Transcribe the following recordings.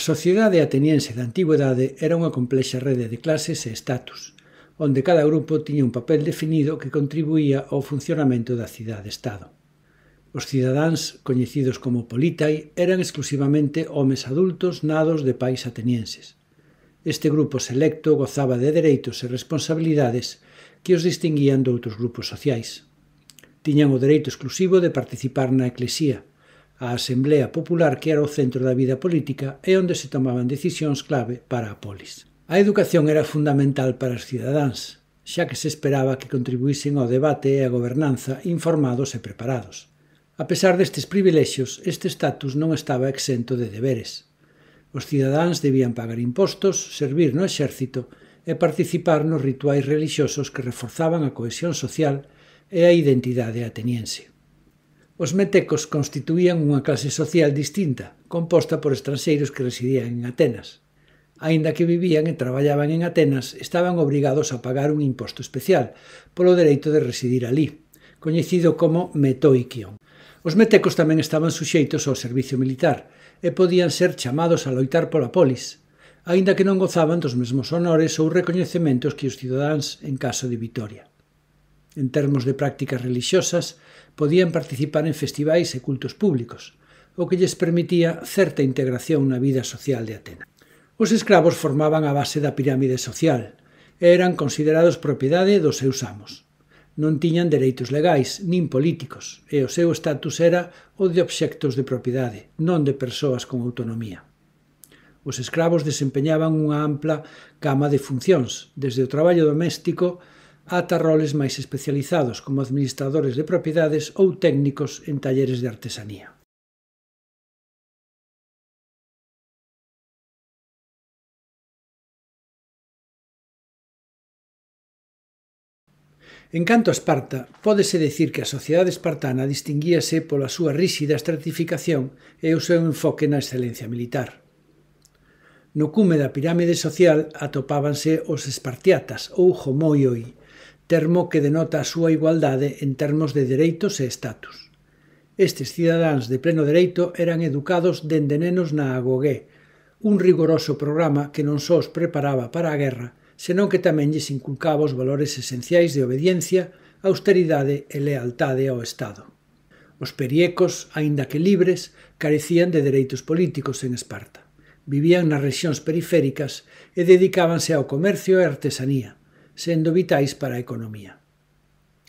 A sociedade ateniense da antigüedade era unha complexa rede de clases e estatus, onde cada grupo tiña un papel definido que contribuía ao funcionamento da cidade-estado. Os cidadáns, coñecidos como politai, eran exclusivamente homes adultos nados de pais atenienses. Este grupo selecto gozaba de dereitos e responsabilidades que os distinguían de outros grupos sociais. Tiñan o dereito exclusivo de participar na eclesía, A Asamblea Popular, que era o centro da vida política, e onde se tomaban decisións clave para a polis. A educación era fundamental para os cidadáns, xa que se esperaba que contribuísen ao debate e á gobernanza informados e preparados. A pesar destes privilexios, este estatus non estaba exento de deberes. Os cidadáns debían pagar impostos, servir no exército e participar nos rituais religiosos que reforzaban a cohesión social e a identidade ateniense. Os metecos constituían unha clase social distinta, composta por estranxeiros que residían en Atenas. Aínda que vivían e traballaban en Atenas, estaban obrigados a pagar un imposto especial polo dereito de residir alí, coñecido como metoikion. Os metecos tamén estaban suxeitos ao servicio militar e podían ser chamados a loitar pola polis, aínda que non gozaban dos mesmos honores ou recoñecementos que os cidadáns en caso de vitoria en termos de prácticas religiosas, podían participar en festivais e cultos públicos, o que lles permitía certa integración na vida social de Atena. Os escravos formaban a base da pirámide social e eran considerados propiedade dos seus amos. Non tiñan dereitos legais, nin políticos, e o seu estatus era o de obxectos de propiedade, non de persoas con autonomía. Os escravos desempeñaban unha ampla gama de funcións, desde o traballo doméstico ata roles máis especializados como administradores de propiedades ou técnicos en talleres de artesanía. En canto a Esparta, pódese decir que a sociedade espartana distinguíase pola súa ríxida estratificación e o seu enfoque na excelencia militar. No cume da pirámide social atopábanse os espartiatas ou homoioi, termo que denota a súa igualdade en termos de dereitos e estatus. Estes cidadáns de pleno dereito eran educados dende nenos na Agogué, un rigoroso programa que non só os preparaba para a guerra, senón que tamén lles inculcaba os valores esenciais de obediencia, austeridade e lealtade ao Estado. Os periecos, aínda que libres, carecían de dereitos políticos en Esparta. Vivían nas rexións periféricas e dedicábanse ao comercio e artesanía sendo vitais para a economía.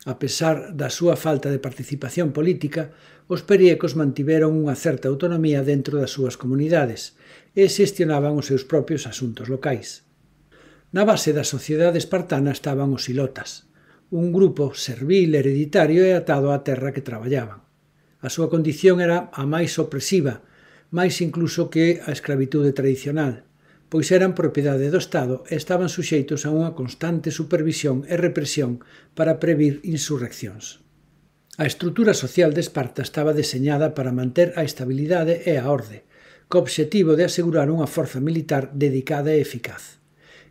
A pesar da súa falta de participación política, os periecos mantiveron unha certa autonomía dentro das súas comunidades e xestionaban os seus propios asuntos locais. Na base da sociedade espartana estaban os ilotas, un grupo servil hereditario e atado á terra que traballaban. A súa condición era a máis opresiva, máis incluso que a esclavitude tradicional – pois eran propiedade do Estado e estaban suxeitos a unha constante supervisión e represión para previr insurreccións. A estrutura social de Esparta estaba deseñada para manter a estabilidade e a orde, co obxectivo de asegurar unha forza militar dedicada e eficaz.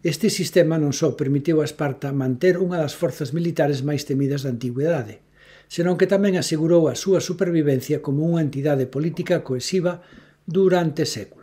Este sistema non só permitiu a Esparta manter unha das forzas militares máis temidas da antigüedade, senón que tamén asegurou a súa supervivencia como unha entidade política cohesiva durante séculos.